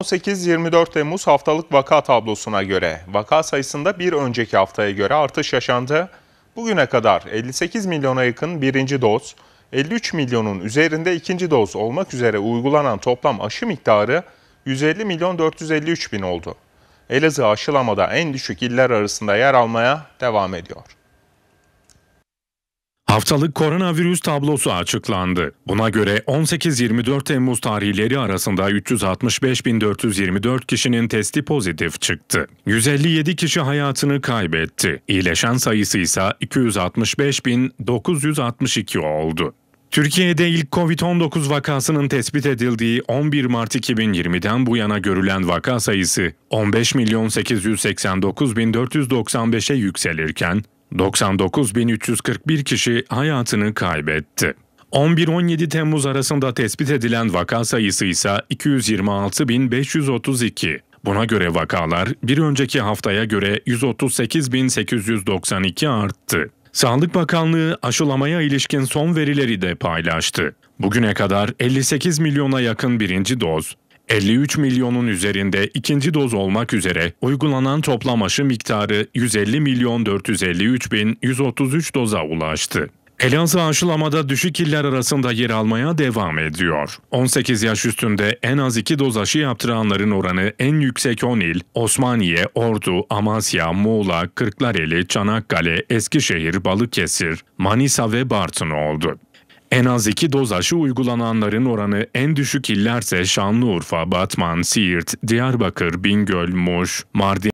18-24 Temmuz haftalık vaka tablosuna göre vaka sayısında bir önceki haftaya göre artış yaşandı. Bugüne kadar 58 milyona yakın birinci doz, 53 milyonun üzerinde ikinci doz olmak üzere uygulanan toplam aşı miktarı 150 milyon 453 bin oldu. Elazığ aşılamada en düşük iller arasında yer almaya devam ediyor. Haftalık koronavirüs tablosu açıklandı. Buna göre 18-24 Temmuz tarihleri arasında 365.424 kişinin testi pozitif çıktı. 157 kişi hayatını kaybetti. İyileşen sayısı ise 265.962 oldu. Türkiye'de ilk COVID-19 vakasının tespit edildiği 11 Mart 2020'den bu yana görülen vaka sayısı 15.889.495'e yükselirken 99.341 kişi hayatını kaybetti. 11-17 Temmuz arasında tespit edilen vaka sayısı ise 226.532. Buna göre vakalar bir önceki haftaya göre 138.892 arttı. Sağlık Bakanlığı aşılamaya ilişkin son verileri de paylaştı. Bugüne kadar 58 milyona yakın birinci doz, 53 milyonun üzerinde ikinci doz olmak üzere uygulanan toplam aşı miktarı 150 milyon 453 bin 133 doza ulaştı. Elazığ aşılamada düşük iller arasında yer almaya devam ediyor. 18 yaş üstünde en az 2 doz aşı yaptıranların oranı en yüksek 10 il Osmaniye, Ordu, Amasya, Muğla, Kırklareli, Çanakkale, Eskişehir, Balıkesir, Manisa ve Bartın oldu. En az iki doz aşı uygulananların oranı en düşük illerse Şanlıurfa, Batman, Siirt, Diyarbakır, Bingöl, Muş, Mardin,